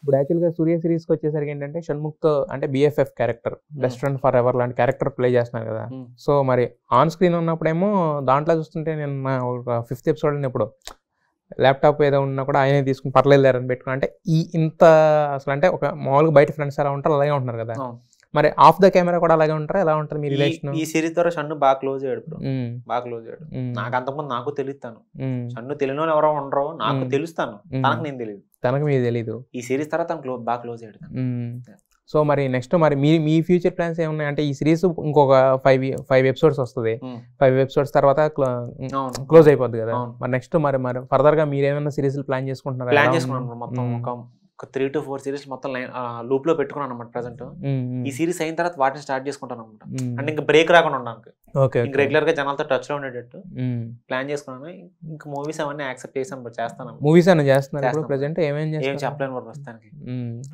ఇప్పుడు యాక్చువల్గా సూర్య సిరీస్కి వచ్చేసరికి ఏంటంటే షణ్ముఖ్ అంటే BFF character best friend forever లాంటి క్యారెక్టర్ ప్లే చేస్తున్నారు కదా hmm. సో మరి ఆన్ స్క్రీన్ ఉన్నప్పుడేమో దాంట్లో చూస్తుంటే నేను ఒక ఫిఫ్త్ ఎపిసోడ్ ఇప్పుడు ల్యాప్టాప్ ఏదో ఉన్నా కూడా ఆయనే తీసుకుని పర్లేదు లేరని పెట్టుకుని అంటే ఈ ఇంత అసలు అంటే ఒక మామూలుగా బయట ఫ్రెండ్స్ ఎలా ఉంటారు అలాగే ఉంటున్నారు కదా మరి ఆఫ్ ద కెమెరా కూడా అలాగే ఉంటారా ఎలా ఉంటారు మీ రిలేషన్ ఈ సిరీస్ ద్వారా షన్ను బాగా క్లోజ్ అయ్యాడు ఇప్పుడు బాగా క్లోజ్ అయ్యాడు నాకు అంతకుముందు నాకు తెలుస్తాను షన్ను తెలియని ఎవరో ఉండరు నాకు తెలుస్తాను తనకు నేను తెలియదు తనకు మీకు తెలియదు ఈ సిరీస్ తర్వాత తను బాగా క్లోజ్ అయ్యాడు సో మరి నెక్స్ట్ మరి మీ మీ ఫ్యూచర్ ప్లాన్స్ ఏమున్నాయి అంటే ఈ సిరీస్ ఇంకొక ఫైవ్ ఫైవ్ ఎపిసోడ్స్ వస్తుంది ఫైవ్ ఎపిసోడ్స్ తర్వాత క్లోజ్ అయిపోద్ది కదా మరి నెక్స్ట్ మరి మరి ఫర్దర్ గా మీరేమైనా సిరీస్ ప్లాన్ చేసుకుంటున్నారు ప్లాన్ చేసుకుంటున్నాం మొత్తం ఒక త్రీ టు ఫోర్ సిరీస్ మొత్తం లైన్ లూప్ లో పెట్టుకున్నాను అనమాట ప్రెసెంట్ ఈ సిరీస్ అయిన తర్వాత వాటిని స్టార్ట్ చేసుకుంటాను అనమాట అంటే ఇంకా బ్రేక్ రాకుండా ఉండడానికి ఇంకా రెగ్యులర్ గా జనాలతో టచ్ లో ఉండేటట్టు ప్లాన్ చేసుకున్నాను ఇంకా మూవీస్ అవన్నీ యాక్సెప్ట్ చేసాను చేస్తాను మూవీస్ అన్న చేస్తున్నాను ప్రజెంట్ ఏమేం ఏం చెప్పలేను కూడా ప్రస్తుతానికి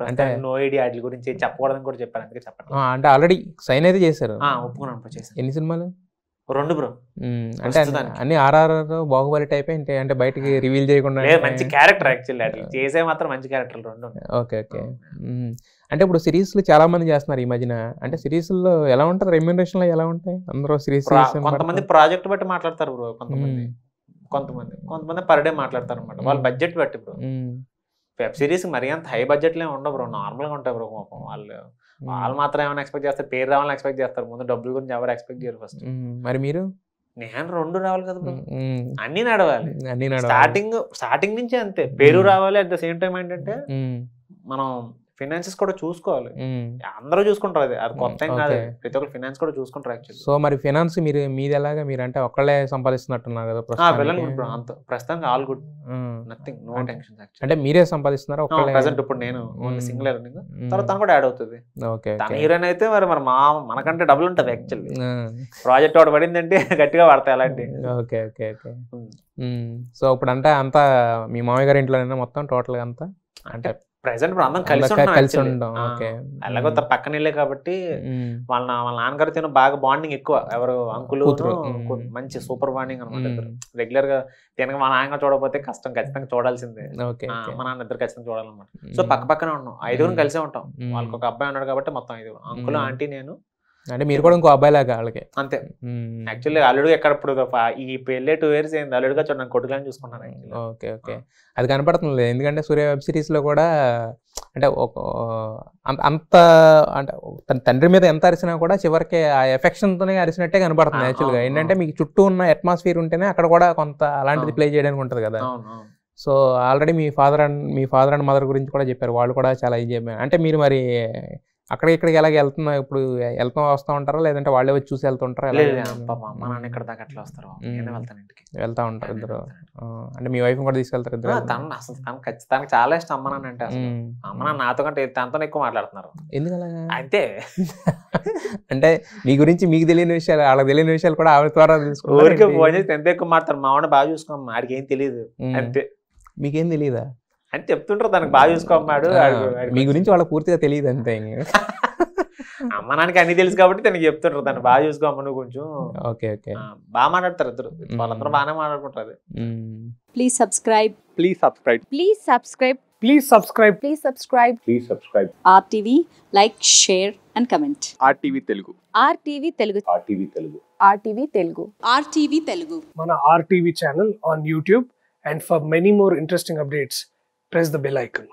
అంటే నో ఐడియా వాటి గురించి చెప్పకూడదని కూడా చెప్పాను అందుకే చెప్పండి అంటే ఆల్రెడీ సైన్ అయితే చేశారు ఒప్పుకున్నాను ఎన్ని సినిమాలు రెండు బ్రో అంటే అన్ని ఆర్ఆర్ఆర్ బాహుబలి టైప్ అంటే అంటే బయటకి రివీల్ చేయకుండా మంచి క్యారెక్టర్ యాక్చువల్లీ చేసే మాత్రం మంచి క్యారెక్టర్ రెండు ఓకే ఓకే అంటే ఇప్పుడు సిరీస్లు చాలా మంది చేస్తున్నారు ఈ మధ్యన అంటే సిరీస్లో ఎలా ఉంటారు రెమ్యూనరేషన్ ఎలా ఉంటాయి అందరూ సిరీస్ కొంతమంది ప్రాజెక్ట్ బట్టి మాట్లాడతారు బ్రో కొంతమంది కొంతమంది కొంతమంది పర్ డే మాట్లాడతారు అనమాట వాళ్ళ బడ్జెట్ బట్టి బ్రో వెబ్ సిరీస్ మరీ అంత హై బడ్జెట్లే ఉండవు బ్రో నార్మల్గా ఉంటాయి బ్రో పాపం వాళ్ళు వాళ్ళు మాత్రం ఏమైనా ఎక్స్పెక్ట్ చేస్తారు పేరు రావాలని ఎక్స్పెక్ట్ చేస్తారు ముందు డబ్బుల గురించి ఎవరు ఎక్స్పెక్ట్ చేయరు ఫస్ట్ మరి మీరు నేను రెండు రావాలి కదా బ్రో అన్ని నడవాలి స్టార్టింగ్ స్టార్టింగ్ నుంచే అంతే పేరు రావాలి అట్ ద సేమ్ టైం ఏంటంటే మనం ఫినాన్సెస్ కూడా చూసుకోవాలి అందరూ చూసుకుంటారు అది అది కొత్త కాదు ప్రతి ఒక్కరు ఫినాన్స్ కూడా చూసుకుంటారు యాక్చువల్లీ సో మరి ఫినాన్స్ మీరు మీది ఎలాగా మీరు అంటే ఒక్కళ్ళే సంపాదిస్తున్నట్టున్నారు కదా వెళ్ళండి అంత ప్రస్తుతానికి all good nothing no tension అంటే మీరే సంపాదిస్తున్నారు ప్రెసెంట్ ఇప్పుడు నేను సింగిల్ ఎర్నింగ్ తర్వాత తను కూడా యాడ్ అవుతుంది ఓకే హీరోయిన్ అయితే మరి మరి మా మనకంటే డబ్బులు ఉంటుంది యాక్చువల్లీ ప్రాజెక్ట్ ఒకటి పడింది అంటే గట్టిగా పడతాయి అలాంటి ఓకే ఓకే ఓకే సో ఇప్పుడు అంటే అంతా మీ మామయ్య గారి ఇంట్లో మొత్తం టోటల్గా అంతా అంటే ప్రెసెంట్ ఇప్పుడు అందరం కలిసి కలిసి ఉండడం అలాగే పక్కన వెళ్ళే కాబట్టి వాళ్ళ వాళ్ళ నాన్నగారితో బాగా బాండింగ్ ఎక్కువ ఎవరు అంకులు మంచి సూపర్ బాండింగ్ అనమాట రెగ్యులర్ గా తినక మా నాన్న చూడకపోతే కష్టం ఖచ్చితంగా చూడాల్సిందే మా నాన్న ఇద్దరు ఖచ్చితంగా చూడాలన్నమాట సో పక్క పక్కనే ఉన్నాం ఐదుగురు కలిసే ఉంటాం వాళ్ళకి ఒక అబ్బాయి ఉన్నాడు కాబట్టి మొత్తం ఐదుగురు అంకులు ఆంటీ నేను అంటే మీరు కూడా ఇంకో అబ్బాయిలాగా వాళ్ళకి అంతే యాక్చువల్లీ అల్లుడు ఎక్కడ ఇప్పుడు ఈ పెళ్ళే టూ ఇయర్స్ అయింది అల్లుడుగా చూడండి కొట్టుగా చూసుకున్నాను ఓకే ఓకే అది కనపడుతుంది ఎందుకంటే సూర్య వెబ్ లో కూడా అంటే ఒక అంత అంటే తన తండ్రి మీద ఎంత అరిసినా కూడా చివరికి ఆ ఎఫెక్షన్ తోనే అరిసినట్టే కనపడుతుంది యాక్చువల్గా ఏంటంటే మీకు చుట్టూ ఉన్న అట్మాస్ఫియర్ ఉంటేనే అక్కడ కూడా కొంత అలాంటిది ప్లే చేయడానికి ఉంటుంది కదా సో ఆల్రెడీ మీ ఫాదర్ అండ్ మీ ఫాదర్ అండ్ మదర్ గురించి కూడా చెప్పారు వాళ్ళు కూడా చాలా ఈజీ అంటే మీరు మరి అక్కడ ఇక్కడికి ఎలాగ వెళ్తున్నా ఇప్పుడు వెళ్తాం వస్తూ ఉంటారా లేదంటే వాళ్ళే వచ్చి చూసి వెళ్తుంటారా మా ఇక్కడ దాకా అట్లా వస్తారు వెళ్తాను వెళ్తా ఉంటారు ఇద్దరు అంటే మీ వైఫ్ కూడా తీసుకెళ్తారు ఇద్దరు తను అసలు తను ఖచ్చితంగా చాలా ఇష్టం అమ్మ నాన్న అంటే అమ్మ నాన్న నాతో కంటే తనతో ఎక్కువ మాట్లాడుతున్నారు ఎందుకు అంతే అంటే మీ గురించి మీకు తెలియని విషయాలు వాళ్ళకి తెలియని విషయాలు కూడా ఆవిడ ద్వారా తెలుసుకోవాలి ఎంత ఎక్కువ మాట్లాడతారు మా వాడిని బాగా చూసుకోమ్మా ఆడికి ఏం తెలియదు అంతే మీకేం తెలియదా అని చెప్తుంటారు తనకు బాగా చూసుకోమ్మాడు మీ గురించి వాళ్ళ పూర్తిగా తెలియదు అంతే అమ్మ నాన్నకి అన్ని తెలుసు కాబట్టి తనకి చెప్తుంటారు తను బాగా చూసుకోమ్మ నువ్వు కొంచెం ఓకే ఓకే బాగా మాట్లాడతారు ఇద్దరు వాళ్ళందరూ బాగానే మాట్లాడుకుంటారు please subscribe please subscribe please subscribe please subscribe please subscribe please subscribe RTV like share and comment RTV Telugu RTV Telugu RTV Telugu RTV Telugu RTV Telugu మన RTV channel on YouTube and for many more interesting updates press the bell icon.